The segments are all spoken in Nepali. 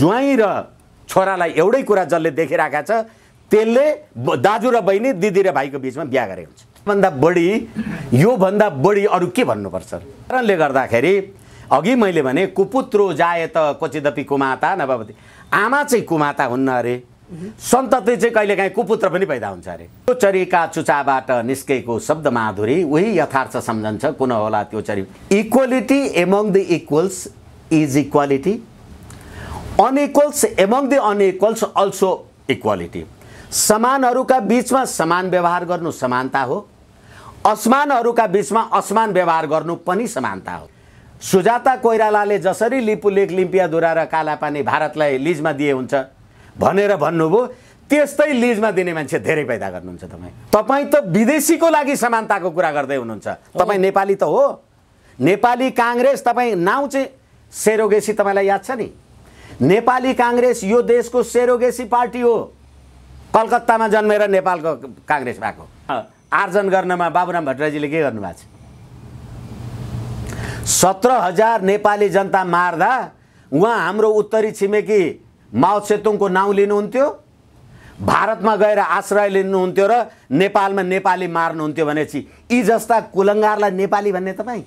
ज्वाइँ र छोरालाई एउटै कुरा जसले देखिरहेका छ त्यसले दाजु र बहिनी दिदी र भाइको बिचमा बिहा गरेको हुन्छ भन्दा बढी योभन्दा बढी अरू के भन्नुपर्छ कारणले गर्दाखेरि अघि मैले भने कुपुत्रो जाए त कोचिदपी कुमाता नभवती आमा चाहिँ कुमाता हुन्न अरे सन्तति चाहिँ कहिलेकाहीँ कुपुत्र पनि पैदा हुन्छ अरे त्यो चरीका चुचाबाट निस्केको शब्द माधुरी उही यथार्थ सम्झन्छ कुन होला त्यो चरी equality among the equals is equality unequals among the unequals also equality समानहरूका बिचमा समान व्यवहार गर्नु समानता हो असमानहरूका बिचमा असमान व्यवहार गर्नु पनि समानता हो सुजाता कोइरालाले जसरी लिम्पिया दुरा र कालापानी भारतलाई लिजमा दिए हुन्छ भनेर भन्नुभयो त्यस्तै लिजमा दिने मान्छे धेरै पैदा गर्नुहुन्छ तपाईँ तपाईँ त विदेशीको लागि समानताको कुरा गर्दै हुनुहुन्छ तपाईँ नेपाली त हो नेपाली काङ्ग्रेस तपाईँ नाउँ चाहिँ सेरोगेसी तपाईँलाई याद छ नि नेपाली काङ्ग्रेस यो देशको सेरोगेसी पार्टी हो कलकत्तामा जन्मेर नेपालको काङ्ग्रेस भएको आर्जन गर्नमा बाबुराम भट्टराईजीले के गर्नुभएको छ सत्र हजार नेपाली जनता मार्दा उहाँ हाम्रो उत्तरी छिमेकी माओ सेतुङको नाउँ लिनुहुन्थ्यो भारतमा गएर आश्रय लिनुहुन्थ्यो र नेपालमा नेपाली मार्नुहुन्थ्यो भनेपछि यी जस्ता कुलङ्गारलाई नेपाली भन्ने तपाईँ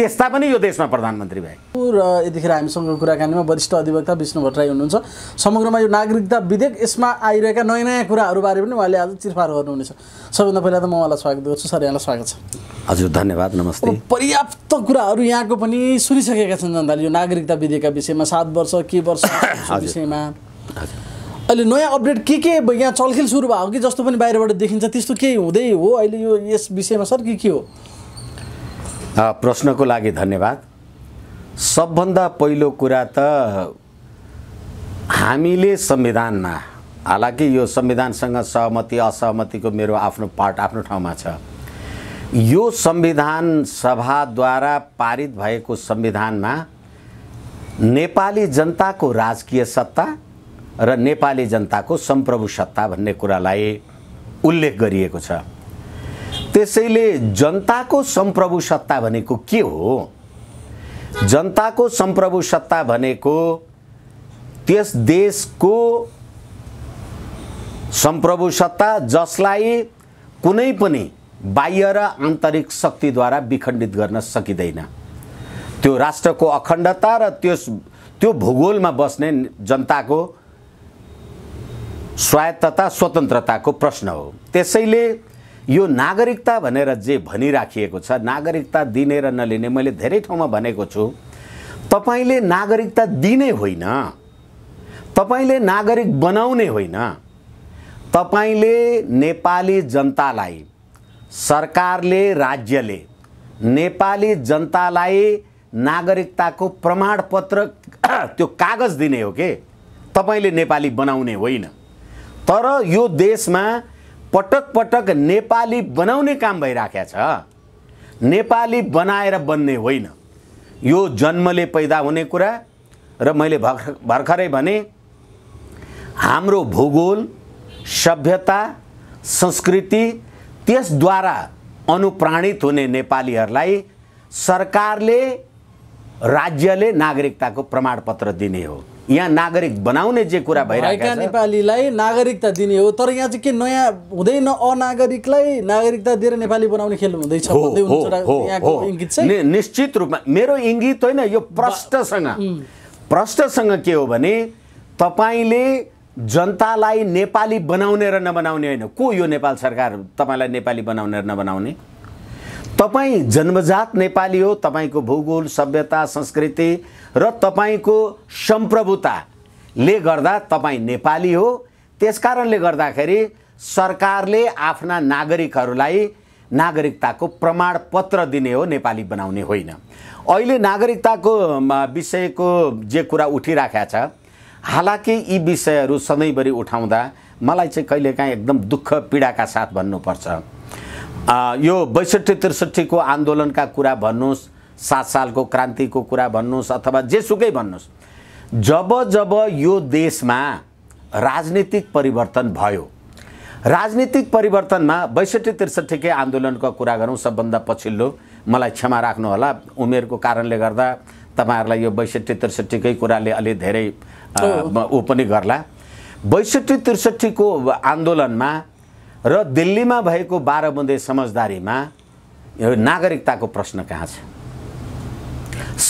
त्यस्ता पनि यो देशमा प्रधानमन्त्री भए र यतिखेर हामीसँग कुराकानीमा वरिष्ठ अधिवक्ता विष्णु भट्टराई हुनुहुन्छ समग्रमा यो नागरिकता विधेयक यसमा आइरहेका नयाँ नयाँ कुराहरूबारे पनि उहाँले आज चिरफार गर्नुहुनेछ सबैभन्दा पहिला त म उहाँलाई स्वागत गर्छु सर यहाँलाई स्वागत छ हजुर धन्यवाद नमस्ते पर्याप्त कुराहरू यहाँको पनि सुनिसकेका छन् जनताले यो नागरिकता विधेयकका विषयमा सात वर्ष के वर्ष विषयमा अहिले नयाँ अपडेट के के यहाँ चलखेल सुरु भएको कि जस्तो पनि बाहिरबाट देखिन्छ त्यस्तो केही हुँदै हो अहिले यो यस विषयमा सर के के हो प्रश्नको लागि धन्यवाद सबभन्दा पहिलो कुरा त हामीले संविधानमा हालाकि यो संविधानसँग सहमति असहमतिको मेरो आफ्नो पार्ट आफ्नो ठाउँमा छ यो संविधान सभाद्वारा पारित भएको संविधानमा नेपाली जनताको राजकीय सत्ता र नेपाली जनताको सम्प्रभु सत्ता भन्ने कुरालाई उल्लेख गरिएको छ त्यसैले जनताको सम्प्रभु सत्ता भनेको के हो जनताको सम्प्रभु सत्ता भनेको त्यस देशको सम्प्रभु सत्ता जसलाई कुनै पनि बाह्य र आन्तरिक शक्तिद्वारा विखण्डित गर्न सकिँदैन त्यो राष्ट्रको अखण्डता र त्यो त्यो भूगोलमा बस्ने जनताको स्वायत्तता स्वतन्त्रताको प्रश्न हो त्यसैले यो नागरिकता भनेर जे भनिराखिएको छ नागरिकता दिने र नलिने मैले धेरै ठाउँमा भनेको छु तपाईँले नागरिकता दिने होइन तपाईँले नागरिक बनाउने होइन तपाईँले नेपाली जनतालाई सरकारले राज्यले नेपाली जनतालाई नागरिकताको प्रमाणपत्र त्यो कागज दिने हो के तपाईँले नेपाली बनाउने होइन तर यो देशमा पटक पटक नेपाली बनाउने काम भइराखेको छ नेपाली बनाएर बन्ने होइन यो जन्मले पैदा हुने कुरा र मैले भर्ख भर्खरै भने हाम्रो भूगोल सभ्यता संस्कृति त्यसद्वारा अनुप्राणित हुने नेपालीहरूलाई सरकारले राज्यले नागरिकताको प्रमाणपत्र दिने हो यहाँ नागरिक बनाउने जे कुरा भइरहेका नेपालीलाई नागरिकता दिने हो तर यहाँ चाहिँ के नयाँ हुँदैन अनागरिकलाई नागरिकता दिएर नेपाली बनाउने खेल हुँदैछ निश्चित रूपमा मेरो इङ्गित होइन यो प्रष्टसँग प्रष्टसँग के हो भने तपाईँले जनतालाई नेपाली बनाउने र नबनाउने होइन को यो नेपाल सरकार तपाईँलाई नेपाली बनाउने र नबनाउने तपाईँ जन्मजात नेपाली हो तपाईँको भूगोल सभ्यता संस्कृति र तपाईँको सम्प्रभुताले गर्दा तपाईँ नेपाली हो त्यस कारणले गर्दाखेरि सरकारले आफ्ना नागरिकहरूलाई नागरिकताको प्रमाणपत्र दिने हो नेपाली बनाउने होइन अहिले नागरिकताको विषयको जे कुरा उठिराखेको छ हालाकि यी विषयहरू सधैँभरि उठाउँदा मलाई चाहिँ कहिलेकाहीँ एकदम दुःख पीडाका साथ भन्नुपर्छ यो बैसठी त्रिसठीको आन्दोलनका कुरा भन्नुहोस् सात सालको क्रान्तिको कुरा भन्नुहोस् अथवा जेसुकै भन्नुहोस् जब जब यो देशमा राजनीतिक परिवर्तन भयो राजनीतिक परिवर्तनमा बैसठी त्रिसठीकै आन्दोलनको कुरा गरौँ सबभन्दा पछिल्लो मलाई क्षमा राख्नुहोला उमेरको कारणले गर्दा तपाईँहरूलाई यो बैसठी त्रिसठीकै कुराले अलि धेरै ऊ पनि गर्ला बैसठी त्रिसठीको आन्दोलनमा र दिल्लीमा भएको बाह्र बुँदे समझदारीमा यो नागरिकताको प्रश्न कहाँ छ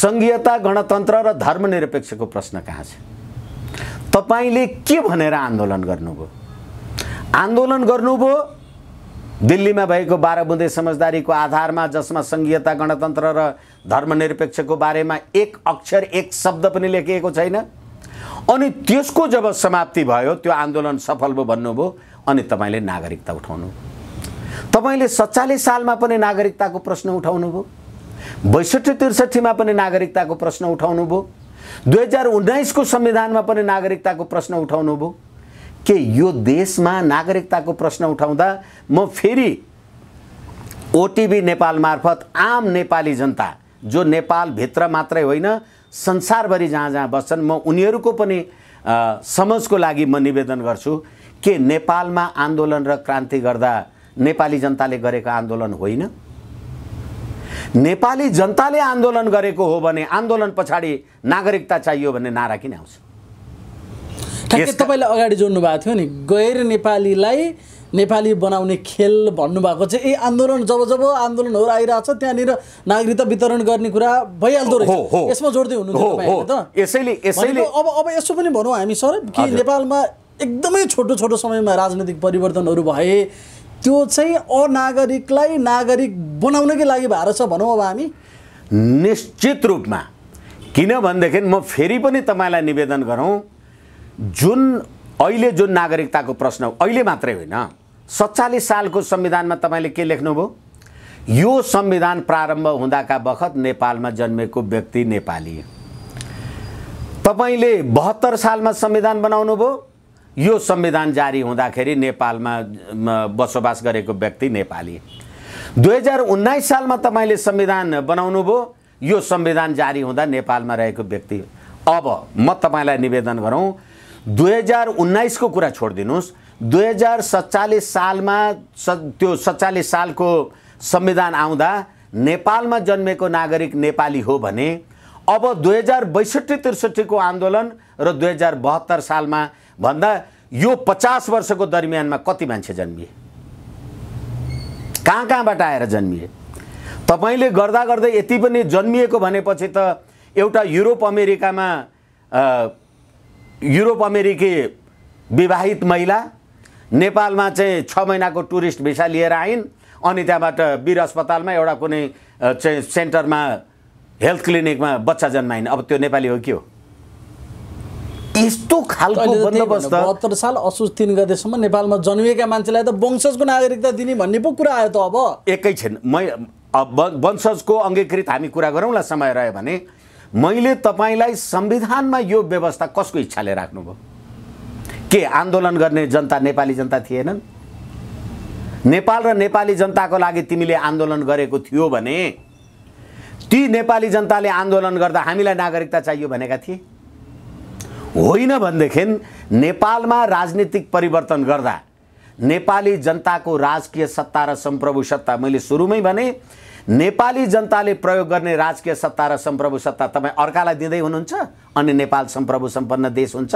सङ्घीयता गणतन्त्र र धर्मनिरपेक्षको प्रश्न कहाँ छ तपाईँले के भनेर आन्दोलन गर्नुभयो आन्दोलन गर्नुभयो दिल्लीमा भएको बाह्र बुँदे समझदारीको आधारमा जसमा सङ्घीयता गणतन्त्र र धर्मनिरपेक्षको बारेमा एक अक्षर एक शब्द पनि लेखिएको छैन अनि त्यसको जब समाप्ति भयो त्यो आन्दोलन सफल भयो भन्नुभयो अनि तपाईँले नागरिकता उठाउनु तपाईँले सत्तालिस सालमा पनि नागरिकताको प्रश्न उठाउनु उठाउनुभयो बैसठी त्रिसठीमा पनि नागरिकताको प्रश्न उठाउनुभयो दुई हजार उन्नाइसको संविधानमा पनि नागरिकताको प्रश्न उठाउनु उठाउनुभयो के यो देशमा नागरिकताको प्रश्न उठाउँदा म फेरि ओटिभी नेपाल मार्फत आम नेपाली जनता जो नेपाल भित्र मात्रै होइन संसारभरि जहाँ जहाँ बस्छन् म उनीहरूको पनि समझको लागि म निवेदन गर्छु के नेपालमा आन्दोलन र क्रान्ति गर्दा नेपाली जनताले गरेको आन्दोलन होइन नेपाली जनताले आन्दोलन गरेको हो भने आन्दोलन पछाडि नागरिकता चाहियो भन्ने नारा किन आउँछ ठ्याक्कै तपाईँले अगाडि जोड्नु भएको थियो नि गैर नेपालीलाई नेपाली बनाउने खेल भन्नुभएको चाहिँ ए आन्दोलन जब जब आन्दोलनहरू आइरहेको छ त्यहाँनिर नागरिकता वितरण गर्ने कुरा भइहाल्दो रहेछ यसमा जोड्दै हुनु यसैले यसैले अब अब यसो पनि भनौँ हामी सर कि नेपालमा एकदमै छोटो छोटो समयमा राजनैतिक परिवर्तनहरू भए त्यो चाहिँ अनागरिकलाई नागरिक बनाउनकै लागि भएर छ भनौँ अब हामी निश्चित रूपमा किनभनेदेखि म फेरि पनि तपाईँलाई निवेदन गरौँ जुन अहिले जुन नागरिकताको प्रश्न अहिले मात्रै होइन सत्तालिस सालको संविधानमा तपाईँले के लेख्नुभयो यो संविधान प्रारम्भ हुँदाका बखत नेपालमा जन्मेको व्यक्ति नेपाली तपाईँले बहत्तर सालमा संविधान बनाउनु भयो यो संविधान जारी हुँदाखेरि नेपालमा बसोबास गरेको व्यक्ति नेपाली दुई हजार उन्नाइस सालमा तपाईँले संविधान बनाउनु भयो यो संविधान जारी हुँदा नेपालमा रहेको व्यक्ति अब म तपाईँलाई निवेदन गरौँ दुई हजार उन्नाइसको कुरा छोडिदिनुहोस् दुई हजार सत्तालिस सालमा स त्यो सत्तालिस सालको संविधान आउँदा नेपालमा जन्मेको नागरिक नेपाली हो भने अब दुई हजार बैसठी त्रिसठीको आन्दोलन र दुई हजार बहत्तर सालमा भन्दा यो पचास वर्षको दरमियानमा कति मान्छे जन्मिए कहाँ कहाँबाट आएर जन्मिए तपाईँले गर्दा गर्दै यति पनि जन्मिएको भनेपछि त एउटा युरोप अमेरिकामा युरोप अमेरिकी विवाहित महिला नेपालमा चाहिँ छ महिनाको टुरिस्ट भिसा लिएर आइन् अनि त्यहाँबाट वीर अस्पतालमा एउटा कुनै चाहिँ सेन्टरमा हेल्थ क्लिनिकमा बच्चा जन्माइन् अब त्यो नेपाली हो के हो यस्तो खालको बन्दोबस्त बहत्तर साल असोज तिन गतेसम्म नेपालमा जन्मिएका मान्छेलाई त वंशजको नागरिकता दिने भन्ने पो कुरा आयो त अब एकैछिन म वंशजको अङ्गीकृत हामी कुरा गरौँला समय रह्यो भने मैले तपाईँलाई संविधानमा यो व्यवस्था कसको इच्छाले राख्नुभयो के आन्दोलन गर्ने जनता नेपाली जनता थिएनन् नेपाल र नेपाली जनताको लागि तिमीले आन्दोलन गरेको थियो भने ती नेपाली जनताले आन्दोलन गर्दा हामीलाई नागरिकता चाहियो भनेका थिए होइन भनेदेखि नेपालमा राजनीतिक परिवर्तन गर्दा नेपाली जनताको राजकीय सत्ता र सम्प्रभु सत्ता मैले सुरुमै भने नेपाली जनताले प्रयोग गर्ने राजकीय सत्ता र सम्प्रभु सत्ता तपाईँ अर्कालाई दिँदै हुनुहुन्छ अनि नेपाल सम्प्रभु सम्पन्न देश हुन्छ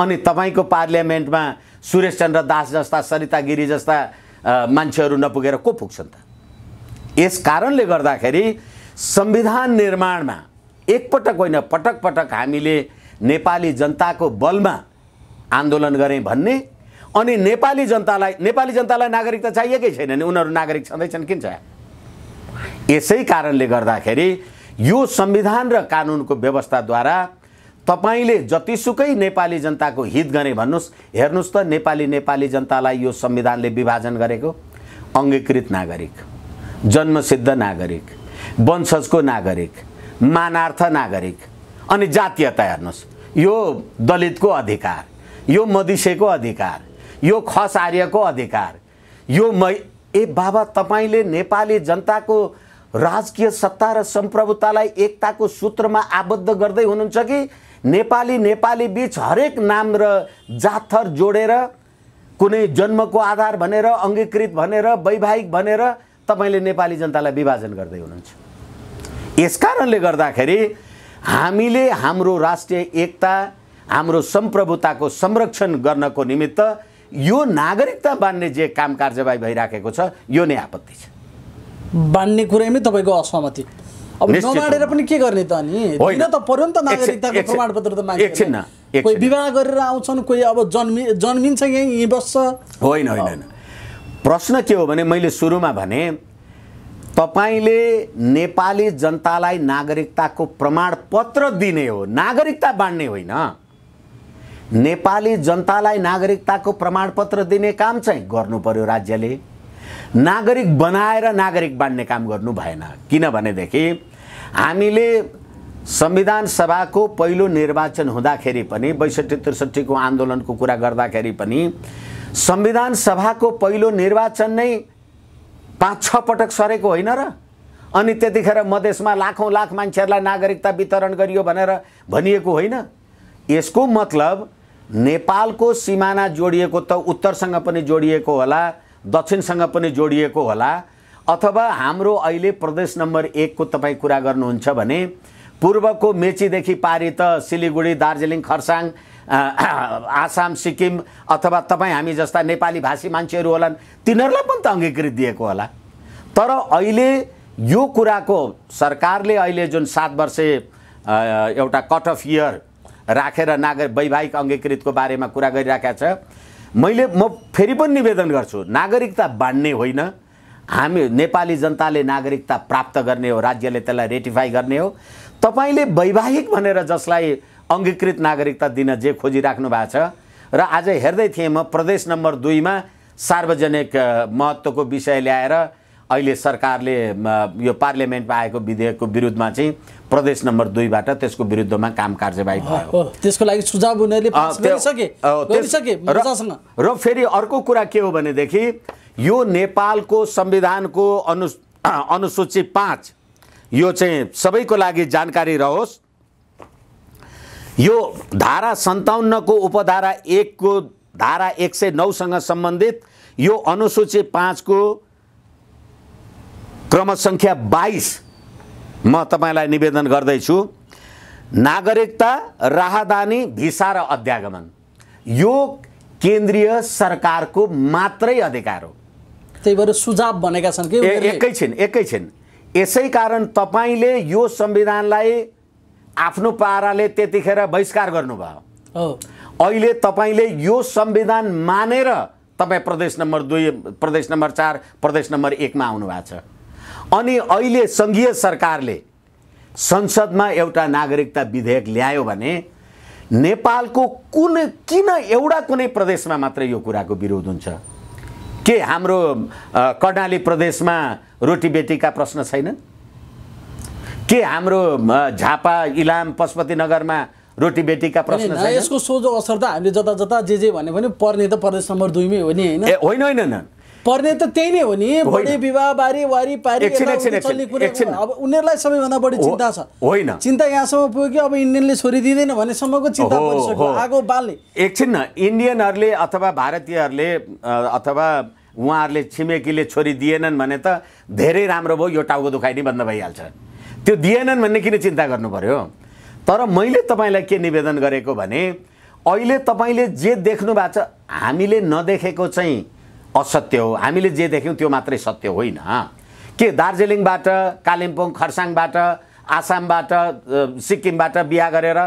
अनि तपाईँको पार्लियामेन्टमा सुरेश चन्द्र दास जस्ता सरिता गिरी जस्ता मान्छेहरू नपुगेर को पुग्छन् त यस कारणले गर्दाखेरि संविधान निर्माणमा एकपटक होइन पटक पटक हामीले नेपाली जनताको बलमा आन्दोलन गरेँ भन्ने अनि नेपाली जनतालाई नेपाली जनतालाई नागरिकता चाहिएकै छैन नि उनीहरू नागरिक छँदैछन् किन चाहे यसै कारणले गर्दाखेरि यो संविधान र कानुनको व्यवस्थाद्वारा तपाईँले जतिसुकै नेपाली जनताको हित गरेँ भन्नुहोस् हेर्नुहोस् त नेपाली नेपाली जनतालाई यो संविधानले विभाजन गरेको अङ्गीकृत नागरिक जन्मसिद्ध नागरिक वंशजको नागरिक मानार्थ नागरिक अनि जातीयता हेर्नुहोस् यो दलितको अधिकार यो मधिसेको अधिकार यो खस आर्यको अधिकार यो मै ए बाबा तपाईँले नेपाली जनताको राजकीय सत्ता र सम्प्रभुतालाई एकताको सूत्रमा आबद्ध गर्दै हुनुहुन्छ कि नेपाली नेपाली बिच हरेक नाम र जातथर जोडेर कुनै जन्मको आधार भनेर अङ्गीकृत भनेर वैवाहिक भनेर तपाईँले नेपाली जनतालाई विभाजन गर्दै हुनुहुन्छ यस कारणले गर्दाखेरि हामीले हाम्रो राष्ट्रिय एकता हाम्रो सम्प्रभुताको संरक्षण गर्नको निमित्त यो नागरिकता बाँड्ने जे काम कार्यवाही भइराखेको छ यो नै आपत्ति छ बाँड्ने कुरैमै तपाईँको असहमति अब नबाँडेर पनि के गर्ने त अनि होइन त पऱ्यो नि त नागरिकताको प्रमाणपत्र त माग्छ कोही विवाह गरेर आउँछन् कोही अब जन्मि जन्मिन्छ यहीँ यहीँ बस्छ होइन होइन प्रश्न के हो भने मैले सुरुमा भने तपाईँले नेपाली जनतालाई नागरिकताको प्रमाणपत्र दिने हो नागरिकता बाँड्ने होइन नेपाली जनतालाई नागरिकताको प्रमाणपत्र दिने काम चाहिँ गर्नु पर्यो राज्यले नागरिक बनाएर नागरिक बाँड्ने काम गर्नु भएन किनभनेदेखि हामीले संविधान सभाको पहिलो निर्वाचन हुँदाखेरि पनि बैसठी त्रिसठीको आन्दोलनको कुरा गर्दाखेरि पनि संविधान सभाको पहिलो निर्वाचन नै पाँच छ पटक सरेको होइन र अनि त्यतिखेर मधेसमा लाखौँ लाख मान्छेहरूलाई नागरिकता वितरण गरियो भनेर भनिएको होइन यसको मतलब नेपालको सिमाना जोडिएको त उत्तरसँग पनि जोडिएको होला दक्षिणसँग पनि जोडिएको होला अथवा हाम्रो अहिले प्रदेश नम्बर एकको तपाईँ कुरा गर्नुहुन्छ भने पूर्वको मेचीदेखि पारी त सिलिगुडी दार्जिलिङ खरसाङ आसाम सिक्किम अथवा तपाईँ हामी जस्ता नेपाली भाषी मान्छेहरू होलान् तिनीहरूलाई पनि त अङ्गीकृत दिएको होला तर अहिले यो कुराको सरकारले अहिले जुन सात वर्ष एउटा कट अफ इयर राखेर रा नागरिक वैवाहिक अङ्गीकृतको बारेमा कुरा गरिराखेको छ मैले म फेरि पनि निवेदन गर्छु नागरिकता बाँड्ने होइन हामी नेपाली जनताले नागरिकता प्राप्त गर्ने हो राज्यले त्यसलाई रेटिफाई गर्ने हो तपाईँले वैवाहिक भनेर जसलाई अङ्गीकृत नागरिकता दिन जे खोजिराख्नु भएको छ र आज हेर्दै थिएँ म प्रदेश नम्बर दुईमा सार्वजनिक महत्त्वको विषय ल्याएर अहिले सरकारले यो पार्लियामेन्टमा आएको विधेयकको विरुद्धमा चाहिँ प्रदेश नम्बर दुईबाट त्यसको विरुद्धमा काम कार्यवाही भयो त्यसको लागि सुझाव र फेरि अर्को कुरा के हो भनेदेखि यो नेपालको संविधानको अनु अनुसूची पाँच यो चाहिँ सबैको लागि जानकारी रहोस् यो धारा सन्ताउन्नको उपधारा एकको धारा एक सय नौसँग सम्बन्धित यो अनुसूची पाँचको क्रमसङ्ख्या बाइस म तपाईँलाई निवेदन गर्दैछु नागरिकता राहदानी भिसा र अध्यागमन यो केन्द्रीय सरकारको मात्रै अधिकार हो त्यही भएर सुझाव भनेका छन् कि एकैछिन एकैछिन यसै कारण तपाईँले यो संविधानलाई आफ्नो पाराले त्यतिखेर बहिष्कार गर्नुभयो अहिले तपाईँले यो संविधान मानेर तपाईँ प्रदेश नम्बर दुई प्रदेश नम्बर चार प्रदेश नम्बर एकमा आउनु भएको छ अनि अहिले सङ्घीय सरकारले संसदमा एउटा नागरिकता विधेयक ल्यायो भने नेपालको कुन किन एउटा कुनै प्रदेशमा मात्र यो कुराको विरोध हुन्छ के हाम्रो कर्णाली प्रदेशमा रोटीबेटीका प्रश्न छैनन् के हाम्रो झापा इलाम पशुपतिनगरमा बेटीका प्रश्न छ यसको सोझो असर त हामीले जता जता जे जे भने पनि पर्ने त प्रदेश नम्बर दुईमै हो नि होइन होइन होइन पर्ने त त्यही नै हो नि बढी विवाह बारी वारी पारी अब उनीहरूलाई सबैभन्दा बढी चिन्ता छ होइन चिन्ता यहाँसम्म पुग्यो कि अब इन्डियनले छोरी दिँदैन भनेसम्मको चिन्ता आगो बाल्ने एकछिन न इन्डियनहरूले अथवा भारतीयहरूले अथवा उहाँहरूले छिमेकीले छोरी दिएनन् भने त धेरै राम्रो भयो यो टाउको दुखाइ नै बन्द भइहाल्छ त्यो दिएनन् भन्ने किन चिन्ता गर्नु पऱ्यो तर मैले तपाईँलाई के निवेदन गरेको भने अहिले तपाईँले जे देख्नु भएको छ हामीले नदेखेको चाहिँ असत्य हो हामीले जे देख्यौँ त्यो मात्रै सत्य होइन के दार्जिलिङबाट कालिम्पोङ खरसाङबाट आसामबाट सिक्किमबाट बिहा गरेर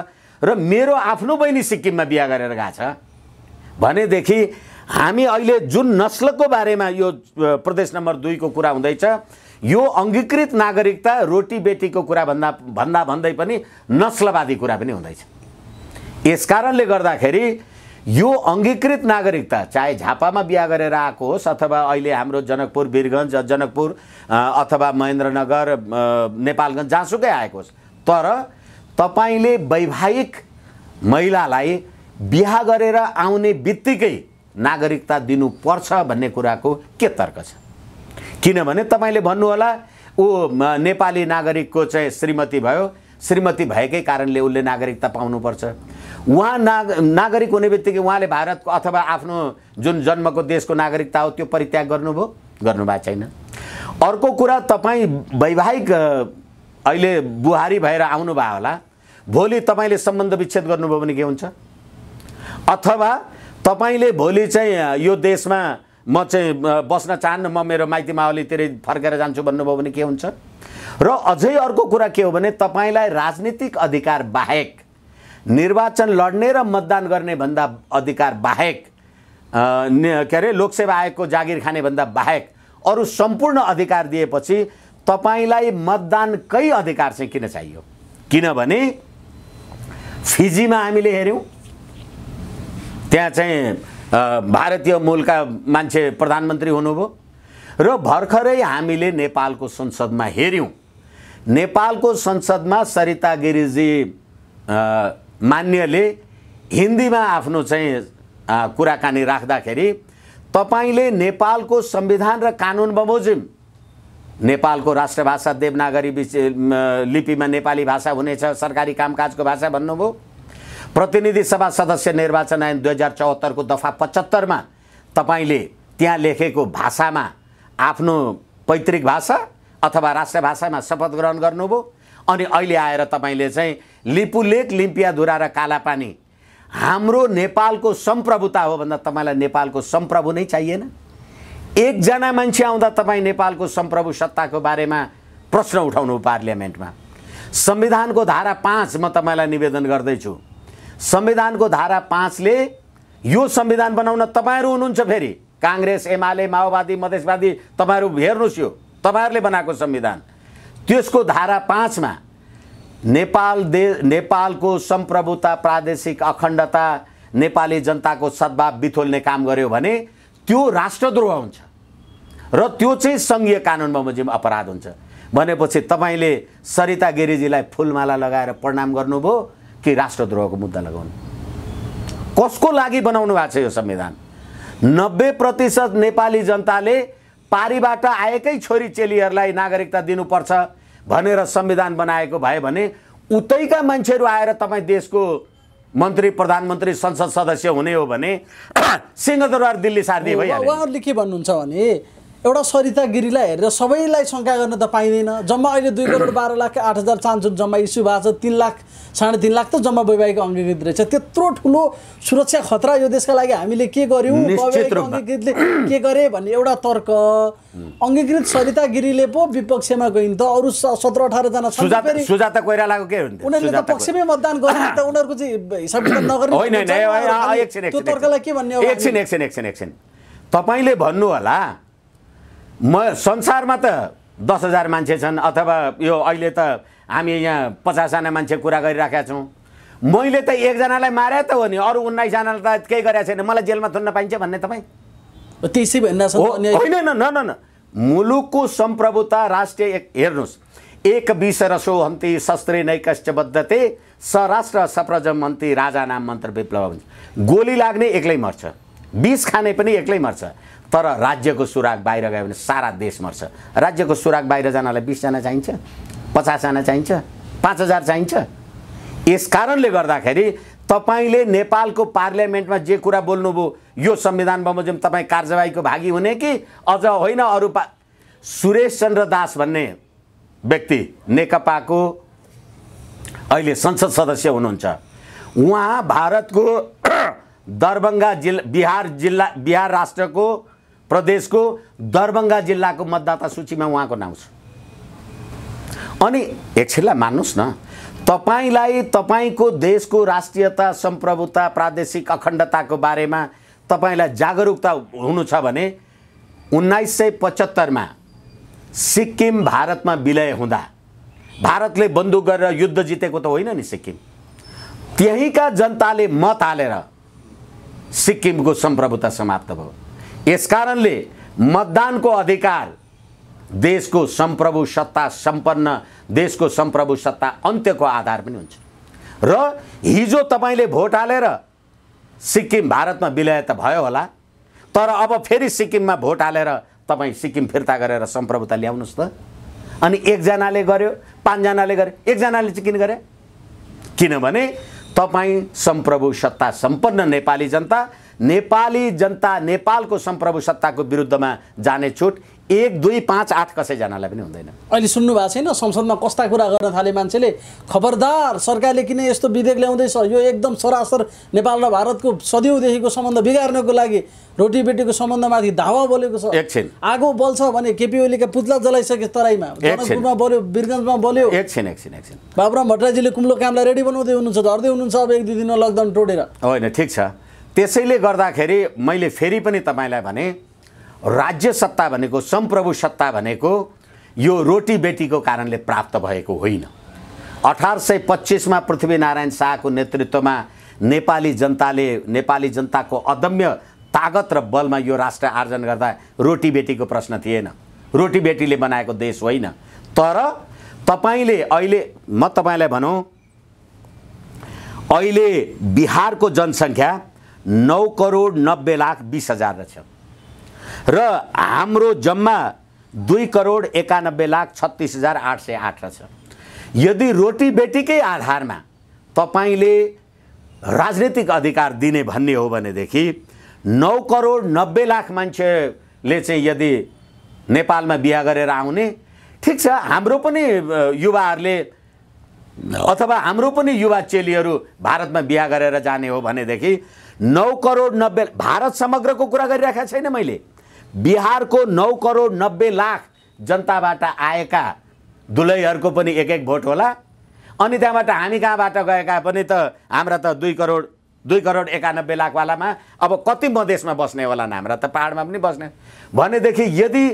र मेरो आफ्नो बहिनी सिक्किममा बिहा गरेर गएको छ भनेदेखि हामी अहिले जुन नस्लको बारेमा यो प्रदेश नम्बर दुईको कुरा हुँदैछ यो अङ्गीकृत नागरिकता रोटी बेटीको कुरा भन्दा भन्दा भन्दै पनि नस्लवादी कुरा पनि हुँदैछ यस कारणले गर्दाखेरि यो अङ्गीकृत नागरिकता चाहे झापामा बिहा गरेर आएको होस् अथवा अहिले हाम्रो जनकपुर वीरगन्ज जनकपुर अथवा महेन्द्रनगर नेपालगञ्ज जहाँसुकै आएको होस् तर तपाईँले वैवाहिक महिलालाई बिहा गरेर आउने बित्तिकै नागरिकता दिनुपर्छ भन्ने कुराको के तर्क छ किनभने तपाईँले भन्नुहोला ऊ नेपाली नागरिकको चाहिँ श्रीमती भयो श्रीमती भएकै कारणले उसले नागरिकता पाउनुपर्छ उहाँ नाग नागरिक हुने बित्तिकै उहाँले भारतको अथवा आफ्नो जुन जन्मको देशको नागरिकता हो त्यो परित्याग गर्नुभयो गर्नुभएको छैन अर्को कुरा तपाईँ वैवाहिक अहिले बुहारी भएर आउनुभयो होला भोलि तपाईँले सम्बन्ध विच्छेद गर्नुभयो भने के हुन्छ अथवा तपाईँले भोलि चाहिँ यो देशमा म चाहिँ बस्न चाहन्न म मेरो माइती माओलीतिर फर्केर जान्छु भन्नुभयो भने के हुन्छ र अझै अर्को कुरा के हो भने तपाईँलाई राजनीतिक अधिकार बाहेक निर्वाचन लड्ने र मतदान गर्ने भन्दा अधिकार बाहेक के अरे लोकसेवा आयोगको जागिर खाने भन्दा बाहेक अरू सम्पूर्ण अधिकार दिएपछि तपाईँलाई मतदानकै अधिकार चाहिँ किन चाहियो किनभने फिजीमा हामीले हेऱ्यौँ त्यहाँ चाहिँ भारतीय मूलका मान्छे प्रधानमन्त्री हुनुभयो र भर्खरै हामीले नेपालको संसदमा हेऱ्यौँ नेपालको संसदमा सरिता गिरिजी मान्यले हिन्दीमा आफ्नो चाहिँ कुराकानी राख्दाखेरि तपाईँले नेपालको संविधान र कानुन बमोजिम नेपालको राष्ट्रभाषा देवनागरी लिपिमा नेपाली भाषा हुनेछ सरकारी कामकाजको भाषा भन्नुभयो प्रतिनिधि सभा सदस्य निर्वाचन ऐन दुई हजार चौहत्तरको दफा पचहत्तरमा तपाईँले त्यहाँ लेखेको भाषामा आफ्नो पैतृक भाषा अथवा राष्ट्रभाषामा शपथ ग्रहण गर्नुभयो अनि अहिले आएर तपाईँले चाहिँ लिपुलेक लिम्पियाधुरा र कालापानी हाम्रो नेपालको सम्प्रभुता हो भन्दा तपाईँलाई नेपालको सम्प्रभु नै चाहिएन एकजना मान्छे आउँदा तपाईँ नेपालको सम्प्रभु सत्ताको बारेमा प्रश्न उठाउनु पार्लियामेन्टमा संविधानको धारा पाँच म तपाईँलाई निवेदन गर्दैछु संविधानको धारा पाँचले यो संविधान बनाउन तपाईँहरू हुनुहुन्छ फेरि काङ्ग्रेस एमाले माओवादी मधेसवादी तपाईँहरू हेर्नुहोस् यो तपाईँहरूले बनाएको संविधान त्यसको धारा पाँचमा नेपाल दे नेपालको सम्प्रभुता प्रादेशिक अखण्डता नेपाली जनताको सद्भाव बिथोल्ने काम गर्यो भने त्यो राष्ट्रद्रोह हुन्छ र त्यो चाहिँ सङ्घीय कानुनमा बमोजिम अपराध हुन्छ भनेपछि तपाईँले सरिता गिरिजीलाई फुलमाला लगाएर प्रणाम गर्नुभयो कि राष्ट्रद्रोहको मुद्दा लगाउनु कसको लागि बनाउनु भएको छ यो संविधान नब्बे प्रतिशत नेपाली जनताले पारीबाट आएकै छोरी चेलीहरूलाई नागरिकता दिनुपर्छ भनेर संविधान बनाएको भए भने उतैका मान्छेहरू आएर तपाईँ देशको मन्त्री प्रधानमन्त्री संसद सदस्य हुने हो भने सिंहदरबार दिल्ली सार्ने भइहाल्यो उहाँहरूले के भन्नुहुन्छ भने एउटा सरिता गिरीलाई हेरेर सबैलाई शङ्का गर्न त पाइँदैन जम्मा अहिले दुई करोड बाह्र लाख आठ हजार चान्सो जम्मा इस्यु भएको छ तिन लाख साढे तिन लाख त जम्मा वैवाहिक अङ्गीकृत रहेछ त्यत्रो ठुलो सुरक्षा खतरा यो देशका लागि हामीले के गर्यौँ अङ्गीकृतले के गरे भन्ने एउटा तर्क अङ्गीकृत सरिता गिरीले पो विपक्षमा गइन् त अरू सत्र अठारजना उनीहरूले त पक्षमै मतदान गर्ने त उनीहरूको चाहिँ हिसाब किताब नगर्ने त्यो तर्कलाई के भन्ने एकछिन एकछिन एकछिन एकछिन तपाईँले भन्नु होला म संसारमा त दस हजार मान्छे छन् अथवा यो अहिले त हामी यहाँ पचासजना मान्छे कुरा गरिराखेका छौँ मैले त एकजनालाई मारे त हो नि अरू उन्नाइसजनालाई त केही गरेको छैन मलाई जेलमा थुन्न पाइन्छ भन्ने तपाईँ त्यसै होइन न न मुलुकको सम्प्रभुता राष्ट्रिय एक हेर्नुहोस् एक विष रसो हन्ती शस्त्री नै कष्टबद्धते सराष्ट्र सप्रजम हन्ती राजा नाम मन्त्र विप्लव हुन्छ गोली लाग्ने एक्लै मर्छ विष खाने पनि एक्लै मर्छ तर राज्यको सुराग बाहिर गयो भने सारा देश मर्छ राज्यको सुराग बाहिर जानलाई बिसजना चाहिन्छ पचासजना चाहिन्छ पाँच हजार चाहिन्छ यस कारणले गर्दाखेरि तपाईँले नेपालको पार्लियामेन्टमा जे कुरा बोल्नुभयो यो संविधान बमोजिम तपाईँ कार्यवाहीको भागी हुने कि अझ होइन अरू पा सुरेश चन्द्र दास भन्ने व्यक्ति नेकपाको अहिले संसद सदस्य हुनुहुन्छ उहाँ भारतको दरभङ्गा जिल्ला बिहार जिल्ला बिहार राष्ट्रको प्रदेशको दरभङ्गा जिल्लाको मतदाता सूचीमा उहाँको नाउँ छ अनि एकछिनलाई मान्नुहोस् न तपाईँलाई तपाईँको देशको राष्ट्रियता सम्प्रभुता प्रादेशिक अखण्डताको बारेमा तपाईँलाई जागरुकता हुनु छ भने उन्नाइस सय पचहत्तरमा सिक्किम भारतमा विलय हुँदा भारतले बन्दुक गरेर युद्ध जितेको त होइन नि सिक्किम त्यहीँका जनताले मत हालेर सिक्किमको सम्प्रभुता समाप्त भयो यस कारणले मतदानको अधिकार देशको सम्प्रभु सत्ता सम्पन्न देशको सम्प्रभु सत्ता अन्त्यको आधार पनि हुन्छ र हिजो तपाईँले भोट हालेर सिक्किम भारतमा विलय त भयो होला तर अब फेरि सिक्किममा भोट हालेर तपाईँ सिक्किम फिर्ता गरेर सम्प्रभुता ल्याउनुहोस् त अनि एकजनाले गर्यो पाँचजनाले गर्यो एकजनाले चाहिँ किन गरे किनभने तपाईँ सम्प्रभु सत्ता सम्पन्न नेपाली जनता नेपाली जनता नेपालको सम्प्रभु सत्ताको विरुद्धमा जाने छुट एक दुई पाँच आठ कसैजनालाई पनि हुँदैन अहिले सुन्नु भएको छैन संसदमा कस्ता कुरा गर्न थाले मान्छेले खबरदार सरकारले किन यस्तो विधेयक ल्याउँदैछ यो एकदम सरासर नेपाल र भारतको सदिउदेखिको सम्बन्ध बिगार्नको लागि रोटी बेटीको सम्बन्धमाथि धावा बोलेको छ एकछिन आगो बल्छ भने केपी ओलीका पुतला जलाइसके तराईमा जनकपुरमा बोल्यो बिरगन्जमा बोल्यो एकछिन एकछिन एकछिन बाबुराम भट्टराईजीले कुम्लो कामलाई रेडी बनाउँदै हुनुहुन्छ झर्दै हुनुहुन्छ अब एक दुई दिनमा लकडाउन टोडेर होइन ठिक छ त्यसैले गर्दाखेरि मैले फेरि पनि तपाईँलाई भने राज्य सत्ता भनेको सम्प्रभु सत्ता भनेको यो रोटी बेटीको कारणले प्राप्त भएको होइन अठार सय पच्चिसमा पृथ्वीनारायण शाहको नेतृत्वमा नेपाली जनताले नेपाली जनताको अदम्य तागत र बलमा यो राष्ट्र आर्जन गर्दा रोटी बेटीको प्रश्न थिएन रोटी बेटीले बनाएको देश होइन तर तपाईँले अहिले म तपाईँलाई भनौँ अहिले बिहारको जनसङ्ख्या नौ करोड नब्बे लाख बिस हजार रहेछ र हाम्रो जम्मा दुई करोड एकानब्बे लाख छत्तिस हजार आठ सय आठ रहेछ यदि रोटी बेटीकै आधारमा तपाईँले राजनीतिक अधिकार दिने भन्ने हो भनेदेखि नौ करोड नब्बे लाख मान्छेले चाहिँ यदि नेपालमा बिहा गरेर आउने ठिक छ हाम्रो पनि युवाहरूले अथवा हाम्रो पनि युवा चेलीहरू भारतमा बिहा गरेर जाने हो भनेदेखि नौ करोड नब्बे भारत समग्रको कुरा गरिराखेको छैन मैले बिहारको नौ करोड नब्बे लाख जनताबाट आएका दुलैहरूको पनि एक एक भोट होला अनि त्यहाँबाट हामी कहाँबाट गएका पनि त हाम्रा त दुई करोड दुई करोड एकानब्बे लाखवालामा अब कति मधेसमा बस्ने होला हाम्रा त पाहाडमा पनि बस्ने भनेदेखि यदि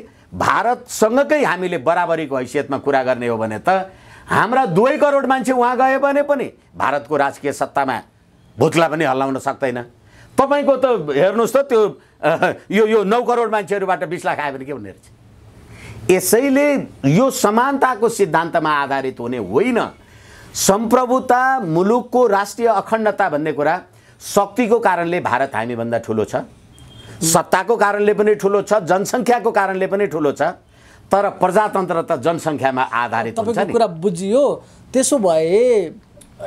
भारतसँगकै हामीले बराबरीको हैसियतमा कुरा गर्ने हो भने त हाम्रा दुवै करोड मान्छे उहाँ गए भने पनि भारतको राजकीय सत्तामा भुत्ला पनि हल्लाउन सक्दैन तपाईँको त हेर्नुहोस् त त्यो यो यो नौ करोड मान्छेहरूबाट बिस लाख आयो भने के हुने रहेछ यसैले यो समानताको सिद्धान्तमा आधारित हुने होइन सम्प्रभुता मुलुकको राष्ट्रिय अखण्डता भन्ने कुरा शक्तिको कारणले भारत हामीभन्दा ठुलो छ सत्ताको कारणले पनि ठुलो छ जनसङ्ख्याको कारणले पनि ठुलो छ तर प्रजातन्त्र त जनसङ्ख्यामा आधारित हुन्छ कुरा बुझियो त्यसो भए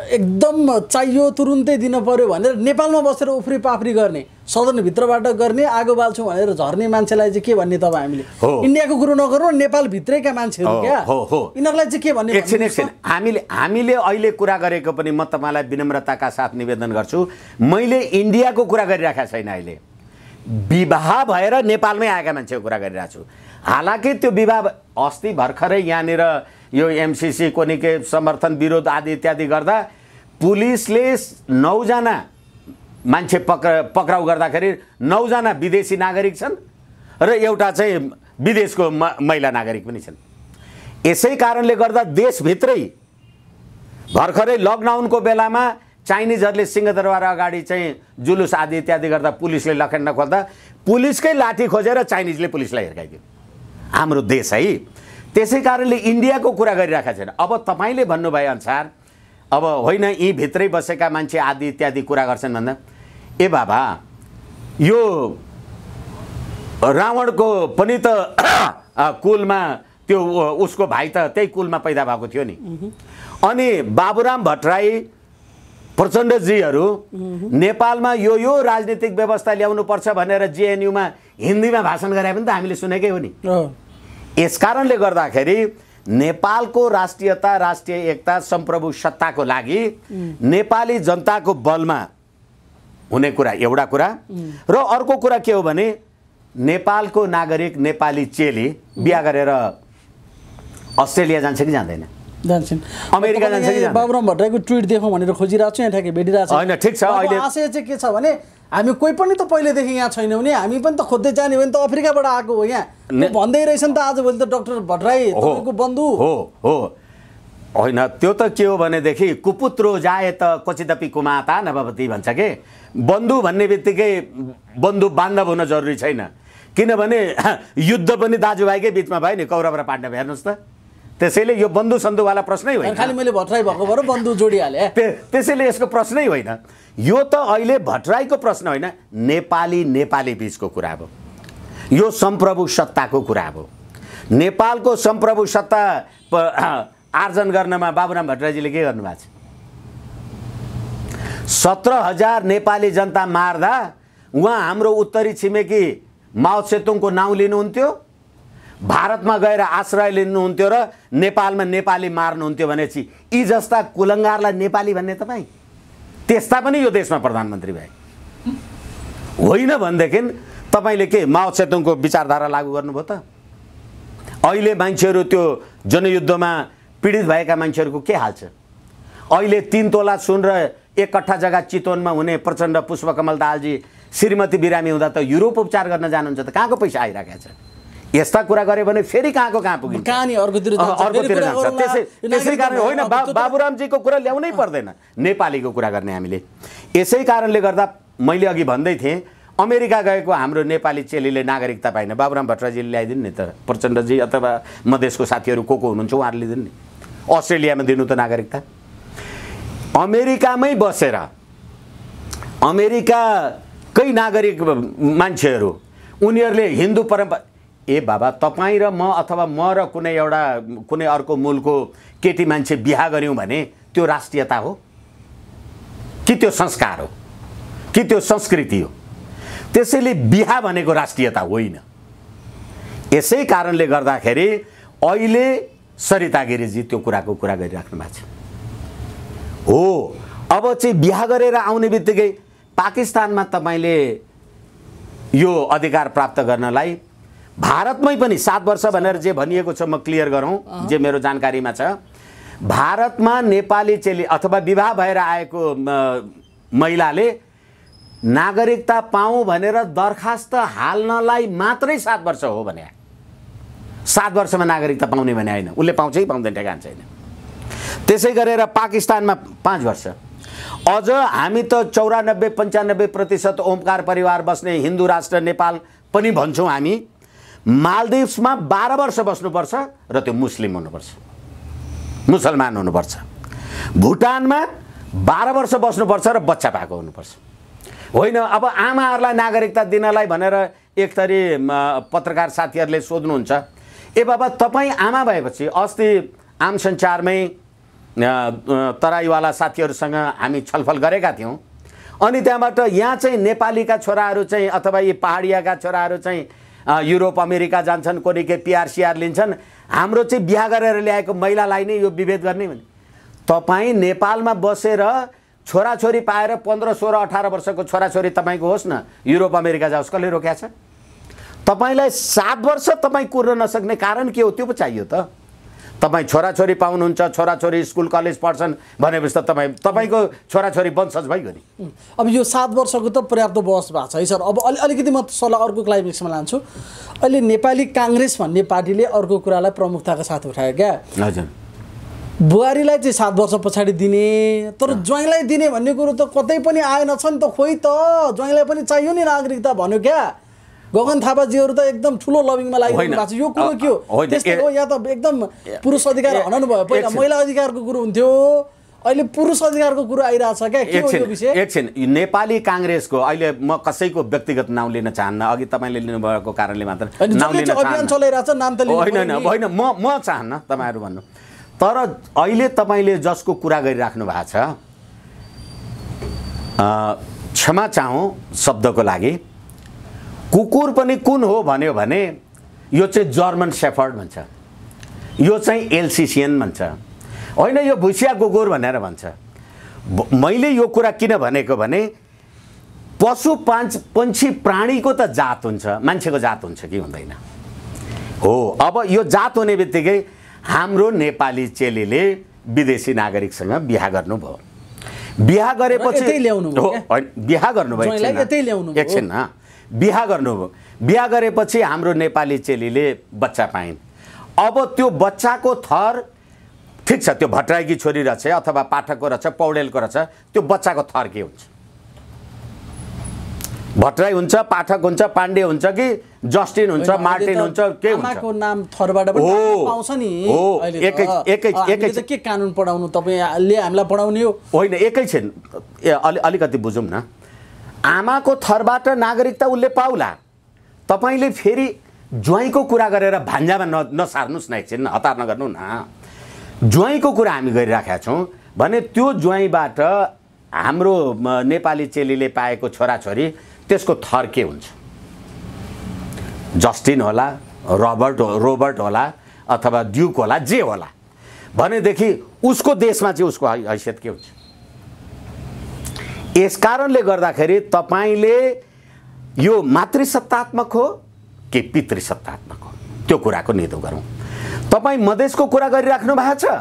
एकदम चाहियो तुरुन्तै दिन पऱ्यो भनेर नेपालमा बसेर उफ्री पाफ्री गर्ने सदनभित्रबाट गर्ने आगो बाल्छु भनेर झर्ने मान्छेलाई चाहिँ के भन्ने तपाईँ हामीले इन्डियाको कुरो नगरौँ नेपालभित्रैका मान्छेहरू क्या हो हो यिनीहरूलाई चाहिँ के भन्ने एकछिन एकछिन हामीले हामीले अहिले कुरा गरेको पनि म तपाईँलाई विनम्रताका साथ निवेदन गर्छु मैले इन्डियाको कुरा गरिरहेको छैन अहिले विवाह भएर नेपालमै आएका मान्छेको कुरा गरिरहेको छु हालाकि त्यो विवाह अस्ति भर्खरै यहाँनिर यो एमसिसीको निके समर्थन विरोध आदि इत्यादि गर्दा पुलिसले नौजना मान्छे पक्र पक्राउ गर्दाखेरि नौजना विदेशी नागरिक छन् र एउटा चाहिँ विदेशको महिला नागरिक पनि छन् यसै कारणले गर्दा देशभित्रै भर्खरै लकडाउनको बेलामा चाइनिजहरूले सिंहदरबार अगाडि चाहिँ जुलुस आदि इत्यादि गर्दा पुलिसले लखेन्ड खोज्दा पुलिसकै लाठी खोजेर चाइनिजले पुलिसलाई हिर्काइदियो हाम्रो देश है त्यसै कारणले इन्डियाको कुरा गरिरहेका छैन अब तपाईँले भन्नुभए अनुसार अब होइन यी भित्रै बसेका मान्छे आदि इत्यादि कुरा गर्छन् भन्दा ए बाबा यो रावणको पनि त कुलमा त्यो उसको भाइ त त्यही कुलमा पैदा भएको थियो नि अनि बाबुराम भट्टराई प्रचण्डजीहरू नेपालमा यो यो राजनीतिक व्यवस्था ल्याउनुपर्छ भनेर जेएनयुमा हिन्दीमा भाषण गराए पनि त हामीले सुनेकै हो नि यस कारणले गर्दाखेरि नेपालको राष्ट्रियता राष्ट्रिय एकता सम्प्रभु सत्ताको लागि नेपाली जनताको बलमा हुने कुरा एउटा कुरा र अर्को कुरा के हो भने नेपालको नागरिक नेपाली चेली बिहा गरेर अस्ट्रेलिया जान्छ कि जाँदैन जान्छन् अमेरिका जान्छ कि बाबुराम भट्टराईको ट्विट देखाउँ भनेर खोजिरहेको छु यहाँ ठ्याक्कै भेटिरहेको छ होइन ठिक छ अहिले आशय चाहिँ के छ भने हामी कोही पनि त पहिलेदेखि यहाँ छैनौँ नि हामी पनि त खोज्दै जाने भने त अफ्रिकाबाट आएको हो यहाँ भन्दै रहेछ नि त आजभोलि त डक्टर भट्टराई बन्धु हो हो होइन त्यो त के हो भनेदेखि कुपुत्रो जाए त क्वचितपि कुमाता नभवती भन्छ कि बन्धु भन्ने बित्तिकै बन्धु बान्धव हुन जरुरी छैन किनभने युद्ध पनि दाजुभाइकै बिचमा भयो नि कौरव र पाण्डव हेर्नुहोस् त त्यसैले यो बन्धु सन्धुवाला प्रश्नै होइन खालि मैले भट्टराई भएको भएर बन्धु जोडिहालेँ त्यसैले यसको प्रश्नै होइन यो त अहिले भट्टराईको प्रश्न होइन नेपाली नेपाली बिचको कुरा हो यो सम्प्रभु सत्ताको कुरा हो नेपालको सम्प्रभु सत्ता आर्जन गर्नमा बाबुराम भट्टराईजीले के गर्नुभएको छ सत्र हजार नेपाली जनता मार्दा उहाँ हाम्रो उत्तरी छिमेकी माओ सेतुङको नाउँ लिनुहुन्थ्यो भारतमा गएर आश्रय लिनुहुन्थ्यो र नेपालमा नेपाली मार्नुहुन्थ्यो भनेपछि यी जस्ता कुलङ्गारलाई नेपाली भन्ने तपाईँ त्यस्ता पनि यो देशमा प्रधानमन्त्री भए होइन भनेदेखि तपाईँले के माओ चेतुङको विचारधारा लागू गर्नुभयो त अहिले मान्छेहरू त्यो जनयुद्धमा पीडित भएका मान्छेहरूको के हाल छ अहिले तिन तोला सुन र एक कट्ठा जग्गा चितवनमा हुने प्रचण्ड पुष्पकमल दालजी श्रीमती बिरामी हुँदा त युरोप उपचार गर्न जानुहुन्छ त कहाँको पैसा आइरहेको छ यस्ता कुरा गऱ्यो भने फेरि कहाँको कहाँ पुगिन्छ कहानी अर्कोतिर अर्कोतिर जान्छ त्यसै कारण होइन बाबुरामजीको कुरा ल्याउनै पर्दैन नेपालीको कुरा गर्ने हामीले यसै कारणले गर्दा मैले अघि भन्दै थिएँ अमेरिका गएको हाम्रो नेपाली चेलीले नागरिकता पाइन बाबुराम भट्टराजीले ल्याइदिनु नि त प्रचण्डजी अथवा मधेसको साथीहरू को को हुनुहुन्छ उहाँहरूले दिनु नि अस्ट्रेलियामा दिनु त नागरिकता अमेरिकामै बसेर अमेरिकाकै नागरिक मान्छेहरू उनीहरूले हिन्दू परम्परा ए बाबा तपाईँ र म अथवा म र कुनै एउटा कुनै अर्को मूलको केटी मान्छे बिहा गऱ्यौँ भने त्यो राष्ट्रियता हो कि त्यो संस्कार हो कि त्यो संस्कृति हो त्यसैले बिहा भनेको राष्ट्रियता होइन यसै कारणले गर्दाखेरि अहिले सरिता गिरीजी त्यो कुराको कुरा गरिराख्नु भएको छ हो अब चाहिँ बिहा गरेर आउने बित्तिकै पाकिस्तानमा तपाईँले यो अधिकार प्राप्त गर्नलाई भारतमै पनि सात वर्ष भनेर जे भनिएको छ म क्लियर गरौँ जे मेरो जानकारीमा छ भारतमा नेपाली चेली अथवा विवाह भएर आएको महिलाले नागरिकता पाऊँ भनेर दरखास्त हाल्नलाई मात्रै सात वर्ष हो भने सात वर्षमा नागरिकता पाउने भने होइन उसले पाउँछ कि पाउँदैन ठेगान छैन त्यसै गरेर पाकिस्तानमा पाँच वर्ष अझ हामी त चौरानब्बे पन्चानब्बे प्रतिशत ओमकार परिवार बस्ने हिन्दू राष्ट्र नेपाल पनि भन्छौँ हामी मालदिप्समा बाह्र वर्ष बस्नुपर्छ र त्यो मुस्लिम हुनुपर्छ मुसलमान हुनुपर्छ भुटानमा बाह्र वर्ष बस्नुपर्छ र बच्चा पाएको हुनुपर्छ होइन अब आमाहरूलाई नागरिकता दिनलाई भनेर एक थरी पत्रकार साथीहरूले सोध्नुहुन्छ ए बाबा तपाईँ आमा भएपछि अस्ति आम सञ्चारमै तराईवाला साथीहरूसँग हामी छलफल गरेका थियौँ अनि त्यहाँबाट यहाँ चाहिँ नेपालीका छोराहरू चाहिँ अथवा यी पहाडियाका छोराहरू चाहिँ युरोप अमेरिका जान्छन् कोही के पिआरसिआर लिन्छन् हाम्रो चाहिँ बिहा गरेर ल्याएको महिलालाई नै यो विभेद गर्ने भने तपाईँ नेपालमा बसेर छोराछोरी पाएर पन्ध्र सोह्र अठार वर्षको छोराछोरी तपाईँको होस् न युरोप अमेरिका जाओस् कसले रोक्या छ तपाईँलाई सात वर्ष तपाईँ कुर्न नसक्ने कारण के हो त्यो पो चाहियो त तपाईँ छोराछोरी पाउनुहुन्छ छोराछोरी स्कुल कलेज पढ्छन् भनेपछि त तपाईँ तपाईँको छोराछोरी वंशज भइगयो नि अब यो सात वर्षको त पर्याप्त बहस भएको छ है सर अब अलि अलिकति म सल्लाह अर्को क्लाइमेक्समा लान्छु अहिले नेपाली काङ्ग्रेस भन्ने पार्टीले अर्को कुरालाई प्रमुखताको साथ उठायो क्या हजुर बुहारीलाई चाहिँ सात वर्ष पछाडि दिने तर ज्वाइँलाई दिने भन्ने कुरो त कतै पनि आएन छ नि त खोइ त ज्वाइँलाई पनि चाहियो नि नागरिकता भन्यो क्या गगन थापाजीहरू त एकदम ठुलो लभिङमा लागिरहनु भएको छ यो कुरो के हो त्यस्तै हो त एकदम पुरुष अधिकार हनन भयो पहिला महिला अधिकारको कुरो हुन्थ्यो अहिले पुरुष अधिकारको कुरो आइरहेछ क्या एकछिन एकछिन नेपाली काङ्ग्रेसको अहिले म कसैको व्यक्तिगत नाउँ लिन चाहन्न अघि तपाईँले लिनुभएको कारणले मात्र अभियान चलाइरहेछ नाम त होइन होइन म म चाहन्न तपाईँहरू भन्नु तर अहिले तपाईँले जसको कुरा गरिराख्नु भएको छ क्षमा चाहौँ शब्दको लागि कुकुर पनि कुन हो भन्यो भने यो चाहिँ जर्मन सेफर्ड भन्छ यो चाहिँ एलसिसियन भन्छ होइन यो भुसिया कुकुर भनेर भन्छ मैले यो कुरा किन भनेको भने पशु पाँच पन्छी प्राणीको त जात हुन्छ मान्छेको जात हुन्छ कि हुँदैन हो अब यो जात हुने बित्तिकै हाम्रो नेपाली चेलीले विदेशी नागरिकसँग बिहा गर्नुभयो बिहा गरेपछि बिहा गर्नुभयो एकछिन बिहा गर्नुभयो बिहा गरेपछि हाम्रो नेपाली चेलीले बच्चा पाइन् अब त्यो बच्चाको थर ठिक छ त्यो भट्टराईकी छोरी रहेछ अथवा पाठकको रहेछ पौडेलको रहेछ त्यो बच्चाको थर के हुन्छ भट्टराई हुन्छ पाठक हुन्छ पाण्डे हुन्छ कि जस्टिन हुन्छ मार्टिन हुन्छ के हुन्छ नाम थरबाट पाउँछ नि एकै एकै एकै के कानुन पढाउनु तपाईँले हामीलाई पढाउने होइन एकैछिन अलिकति बुझौँ न आमाको थरबाट नागरिकता उसले पाउला तपाईँले फेरि ज्वाइँको कुरा गरेर भान्जामा न नसार्नुहोस् न एकछिन हतार नगर्नु न ज्वाइँको कुरा हामी गरिराखेका छौँ भने त्यो ज्वाइँबाट हाम्रो नेपाली चेलीले पाएको छोराछोरी त्यसको थर के हुन्छ जस्टिन होला रबर्ट रोबर्ट होला अथवा ड्युक होला जे होला भनेदेखि उसको देशमा चाहिँ उसको हैसियत के हुन्छ यस कारणले गर्दाखेरि तपाईँले यो मातृसत्तात्मक हो कि पितृसत्तात्मक हो त्यो कुराको निधो गरौँ तपाईँ मधेसको कुरा गरिराख्नु भएको छ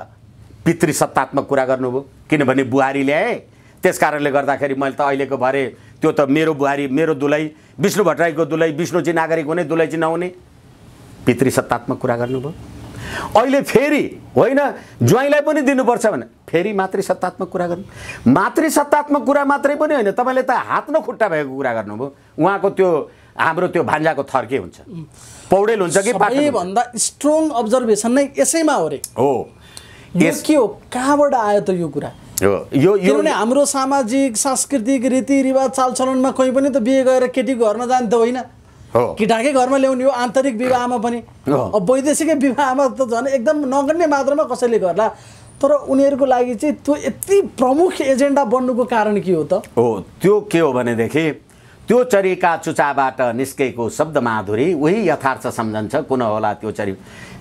पितृसत्तात्मक कुरा गर्नुभयो किनभने बुहारी ल्याए त्यस कारणले गर्दाखेरि मैले त अहिलेको भरे त्यो त मेरो बुहारी मेरो दुलै विष्णु भट्टराईको दुलै विष्णुजी नागरिक हुने दुलैजी नहुने पितृसत्तात्मक कुरा गर्नुभयो अहिले फेरि होइन ज्वाइँलाई पनि दिनुपर्छ भने फेरि सत्तात्मक कुरा गर्नु सत्तात्मक कुरा मात्रै पनि होइन तपाईँले त हात न खुट्टा भएको कुरा गर्नुभयो उहाँको त्यो हाम्रो त्यो भान्जाको थर्के हुन्छ पौडेल हुन्छ कि सबैभन्दा स्ट्रङ अब्जर्भेसन नै यसैमा हो रे हो यस के हो कहाँबाट आयो त यो कुरा यो किनभने हाम्रो सामाजिक सांस्कृतिक रीतिरिवाज चालचलनमा कहीँ पनि त बिहे गरेर केटीको घरमा जाने त होइन केटाकै घरमा ल्याउने हो आन्तरिक विवाहमा पनि अब वैदेशिकै विवाहमा त झन् एकदम नगण्य मात्रामा कसैले गर्ला तर उनीहरूको लागि चाहिँ त्यो यति प्रमुख एजेन्डा बन्नुको कारण के हो त हो त्यो के हो भनेदेखि त्यो चरीका चुचाबाट निस्केको शब्द माधुरी उही यथार्थ सम्झन्छ कुन होला त्यो चरी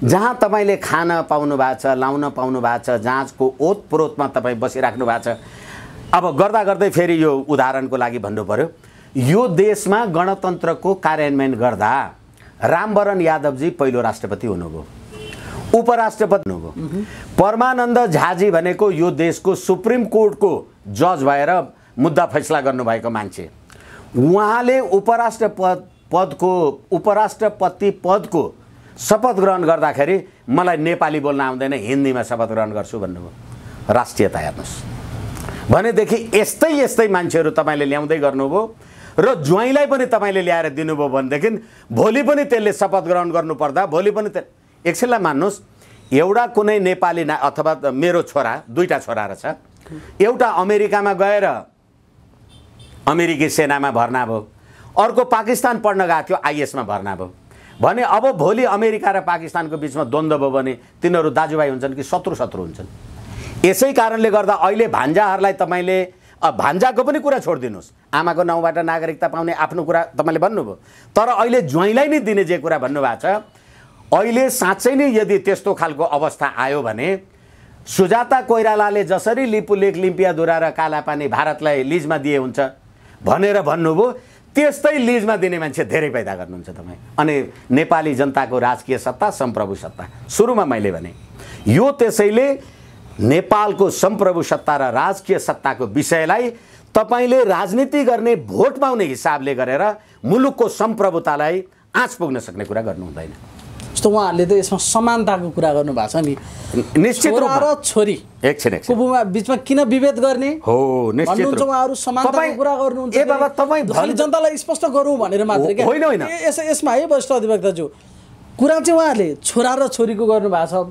जहाँ तपाईँले खान पाउनु भएको छ लाउन पाउनु भएको छ जाँचको ओतप्रोतमा तपाईँ बसिराख्नु भएको छ अब गर्दा गर्दै फेरि यो उदाहरणको लागि भन्नु पऱ्यो यो देशमा गणतन्त्रको कार्यान्वयन गर्दा रामवरण यादवजी पहिलो राष्ट्रपति हुनुभयो उपराष्ट्रपति हुनुभयो परमानन्द झाजी भनेको यो देशको सुप्रिम कोर्टको जज भएर मुद्दा फैसला गर्नुभएको मान्छे उहाँले उपराष्ट्र पदको उपराष्ट्रपति पदको शपथ ग्रहण गर्दाखेरि मलाई नेपाली बोल्न आउँदैन हिन्दीमा शपथ ग्रहण गर्छु भन्नुभयो राष्ट्रियता हेर्नुहोस् भनेदेखि यस्तै यस्तै मान्छेहरू तपाईँले ल्याउँदै गर्नुभयो र ज्वाइँलाई पनि तपाईँले ल्याएर दिनुभयो भनेदेखि भोलि पनि त्यसले शपथ ग्रहण गर्नुपर्दा भोलि पनि त्यसले एकछिनलाई मान्नुहोस् एउटा कुनै नेपाली ना अथवा मेरो छोरा दुईवटा छोरा रहेछ एउटा अमेरिकामा गएर अमेरिकी सेनामा भर्ना भयो अर्को पाकिस्तान पढ्न गएको थियो आइएसमा भर्ना भयो भने अब भोलि अमेरिका र पाकिस्तानको बिचमा द्वन्द्व भयो भने तिनीहरू दाजुभाइ हुन्छन् कि शत्रु शत्रु हुन्छन् यसै कारणले गर्दा अहिले भान्जाहरूलाई तपाईँले भान्जाको पनि कुरा छोडिदिनुहोस् आमाको नाउँबाट नागरिकता पाउने आफ्नो कुरा तपाईँले भन्नुभयो तर अहिले ज्वाइँलाई नै दिने जे कुरा भन्नुभएको छ अहिले साँच्चै नै यदि त्यस्तो खालको अवस्था आयो भने सुजाता कोइरालाले जसरी लिपु लिम्पिया लिम्पियाधुरा र कालापानी भारतलाई लिजमा दिए हुन्छ भनेर भन्नुभयो त्यस्तै लिजमा दिने मान्छे धेरै पैदा गर्नुहुन्छ तपाईँ अनि नेपाली जनताको राजकीय सत्ता सम्प्रभु सत्ता सुरुमा मैले भने यो त्यसैले नेपालको सम्प्रभु सत्ता र राजकीय सत्ताको विषयलाई तपाईँले राजनीति गर्ने भोट पाउने हिसाबले गरेर मुलुकको सम्प्रभुतालाई आँच पुग्न सक्ने कुरा गर्नु हुँदैन जस्तो उहाँहरूले त यसमा समानताको कुरा गर्नु भएको छ नि निश्चित र छोरी एकछिन बिचमा किन विभेद गर्ने हो जनतालाई स्पष्ट गरौँ भनेर मात्रै होइन होइन यसमा है वरिष्ठ अधिवक्ताज्यू कुरा चाहिँ उहाँहरूले छोरा र छोरीको गर्नु भएको छ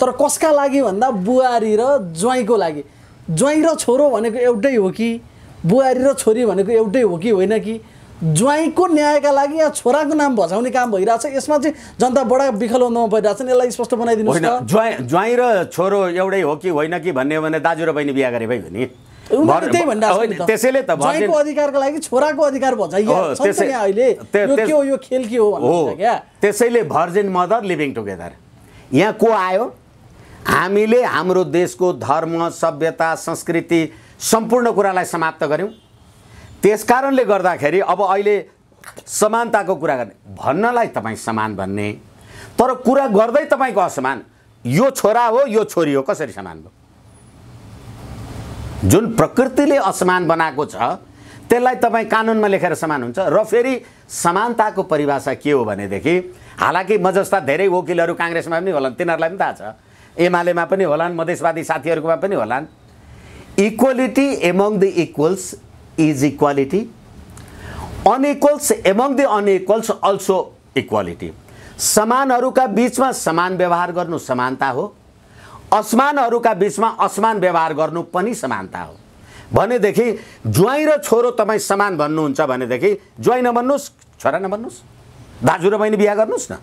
तर कसका लागि भन्दा बुहारी र ज्वाइँको लागि ज्वाइँ र छोरो भनेको एउटै हो कि बुहारी र छोरी भनेको एउटै हो कि होइन कि ज्वाइँको न्यायका लागि यहाँ छोराको नाम भजाउने काम भइरहेछ यसमा चाहिँ जनता बडा विखल हुनुमा परिरहेछ यसलाई स्पष्ट बनाइदिनु ज्वाइँ ज्वाइँ र छोरो एउटै हो कि होइन कि भन्ने हो भने दाजु र बहिनी बिहा गरे भइ भने त्यसैले त अधिकारको लागि छोराको अधिकार भचाइयो त्यसैले भर्जिन मदर लिभिङ टुगेदर यहाँ को आयो हामीले हाम्रो देशको धर्म सभ्यता संस्कृति सम्पूर्ण कुरालाई समाप्त गऱ्यौँ त्यस कारणले गर्दाखेरि अब अहिले समानताको कुरा गर्ने भन्नलाई तपाईँ समान भन्ने तर कुरा गर्दै तपाईँको असमान यो छोरा हो यो छोरी हो कसरी समान भयो जुन प्रकृतिले असमान बनाएको छ त्यसलाई तपाईँ कानुनमा लेखेर समान हुन्छ र फेरि समानताको परिभाषा के हो भनेदेखि हालाकि म जस्ता धेरै वकिलहरू काङ्ग्रेसमा पनि होलान् तिनीहरूलाई पनि थाहा छ एमालेमा पनि होलान् मधेसवादी साथीहरूकोमा पनि होलान् equality among the equals is equality unequals among the unequals also equality समानहरूका बिचमा समान व्यवहार गर्नु समानता हो असमानहरूका बिचमा असमान व्यवहार गर्नु पनि समानता हो भनेदेखि ज्वाइँ र छोरो तपाईँ समान भन्नुहुन्छ भनेदेखि ज्वाइँ नभन्नुहोस् छोरा नभन्नुहोस् दाजु र बहिनी बिहा गर्नुहोस् न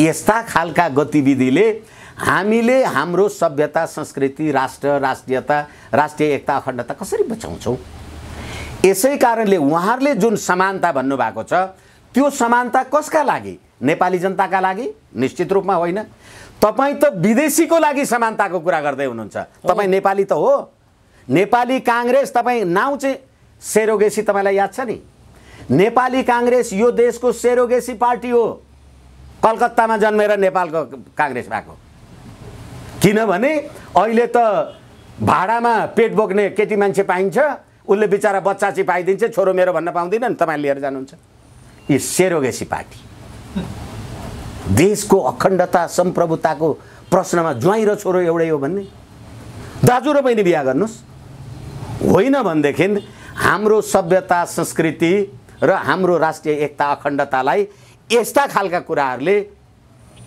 यस्ता खालका गतिविधिले हामीले हाम्रो सभ्यता संस्कृति राष्ट्र राष्ट्रियता राष्ट्रिय एकता अखण्डता कसरी बचाउँछौँ यसै कारणले उहाँहरूले जुन समानता भन्नुभएको छ त्यो समानता कसका लागि नेपाली जनताका लागि निश्चित रूपमा होइन तपाईँ त विदेशीको लागि समानताको कुरा गर्दै हुनुहुन्छ तपाईँ नेपाली त हो नेपाली काङ्ग्रेस तपाईँ नाउँ चाहिँ सेरोगेसी तपाईँलाई याद छ नि नेपाली काङ्ग्रेस यो देशको सेरोगेसी पार्टी हो कलकत्तामा जन्मेर नेपालको काङ्ग्रेस भएको किनभने अहिले त भाडामा पेट बोक्ने केटी मान्छे पाइन्छ उसले बिचरा बच्चा चाहिँ पाइदिन्छ छोरो मेरो भन्न पाउँदैन नि तपाईँले लिएर जानुहुन्छ यी सेरोगेसी पार्टी देशको अखण्डता सम्प्रभुताको प्रश्नमा ज्वाइँ र छोरो एउटै हो भन्ने दाजु र बहिनी बिहा गर्नुहोस् होइन भनेदेखि हाम्रो सभ्यता संस्कृति र हाम्रो राष्ट्रिय एकता अखण्डतालाई यस्ता खालका कुराहरूले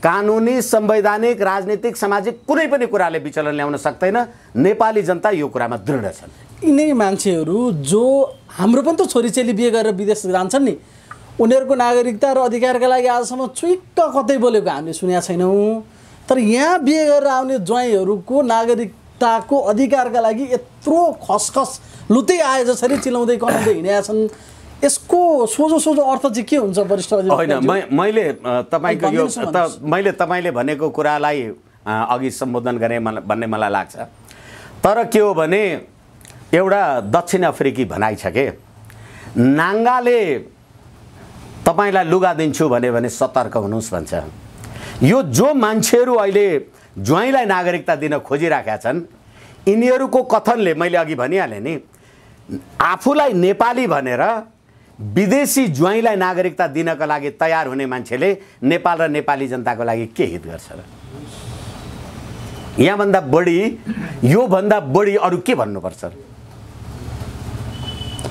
कानुनी संवैधानिक राजनीतिक सामाजिक कुनै पनि कुराले विचलन ल्याउन सक्दैन नेपाली जनता यो कुरामा दृढ छन् यिनै मान्छेहरू जो हाम्रो पनि त छोरी चेली बिहे गरेर विदेश जान्छन् नि उनीहरूको नागरिकता र अधिकारका लागि आजसम्म चुइक्क कतै बोलेको हामीले सुनेका छैनौँ तर यहाँ बिहे गरेर आउने ज्वाइँहरूको नागरिकताको अधिकारका लागि यत्रो खसखस लुतै आए जसरी चिलाउँदै कमाउँदै हिँडेका छन् यसको सोझो सोझो अर्थ चाहिँ के हुन्छ वरिष्ठ होइन मैले तपाईँको यो मैले तपाईँले भनेको कुरालाई अघि सम्बोधन गरेँ भन्ने मलाई लाग्छ तर के हो भने एउटा दक्षिण अफ्रिकी भनाइ छ के नाङ्गाले तपाईँलाई लुगा दिन्छु भन्यो भने सतर्क हुनुहोस् भन्छ यो जो मान्छेहरू अहिले ज्वाइँलाई नागरिकता दिन खोजिराखेका छन् यिनीहरूको कथनले मैले अघि भनिहालेँ नि आफूलाई नेपाली भनेर विदेशी ज्वाइँलाई नागरिकता दिनका लागि तयार हुने मान्छेले नेपाल र नेपाली जनताको लागि के हित गर्छ र यहाँभन्दा बढी योभन्दा बढी अरू के भन्नुपर्छ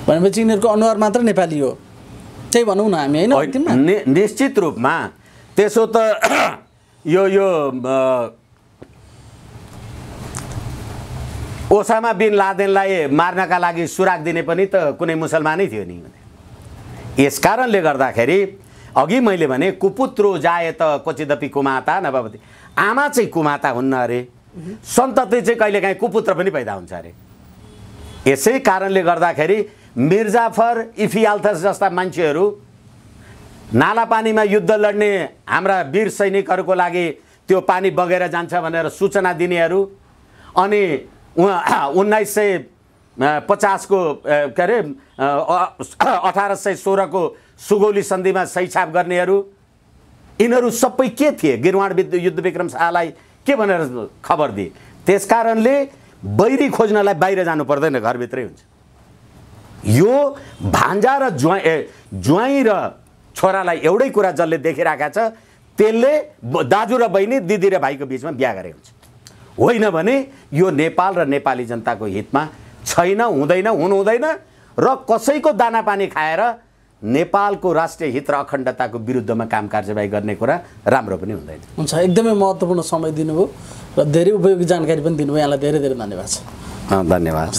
भनेपछि यिनीहरूको अनुहार मात्र नेपाली हो त्यही भनौँ न हामी होइन निश्चित रूपमा त्यसो त यो यो ओसामा बिन लादेनलाई मार्नका लागि सुराग दिने पनि त कुनै मुसलमानै थियो नि यस कारणले गर्दाखेरि अघि मैले भने कुपुत्रो जाए त क्वचिदपी कुमाता नभए आमा चाहिँ कुमाता हुन्न अरे सन्तति चाहिँ कहिलेकाहीँ कुपुत्र पनि पैदा हुन्छ अरे यसै कारणले गर्दाखेरि मिर्जाफर इफियाल्थस जस्ता मान्छेहरू नालापानीमा युद्ध लड्ने हाम्रा वीर सैनिकहरूको लागि त्यो पानी बगेर जान्छ भनेर सूचना दिनेहरू अनि उन्नाइस सय पचासको के अरे अठार सय सोह्रको सुगौली सन्धिमा सही छाप गर्नेहरू यिनीहरू सबै के थिए गिरवाण युद्ध विक्रम शाहलाई के भनेर खबर दिए त्यस कारणले बैरी खोज्नलाई बाहिर जानु पर्दैन घरभित्रै हुन्छ यो भान्जा र ज्वाइँ ए ज्वाइँ र छोरालाई एउटै कुरा जसले देखिरहेको छ त्यसले दाजु र बहिनी दिदी र भाइको बिचमा बिहा गरे हुन्छ होइन भने यो नेपाल र नेपाली जनताको हितमा छैन हुँदैन हुनु हुँदैन र कसैको दाना पानी खाएर नेपालको राष्ट्रिय हित र अखण्डताको विरुद्धमा काम कार्यवाही गर्ने कुरा राम्रो पनि हुँदैन हुन्छ एकदमै महत्त्वपूर्ण समय दिनुभयो र धेरै उपयोगी जानकारी पनि दिनुभयो यहाँलाई धेरै धेरै धन्यवाद छ धन्यवाद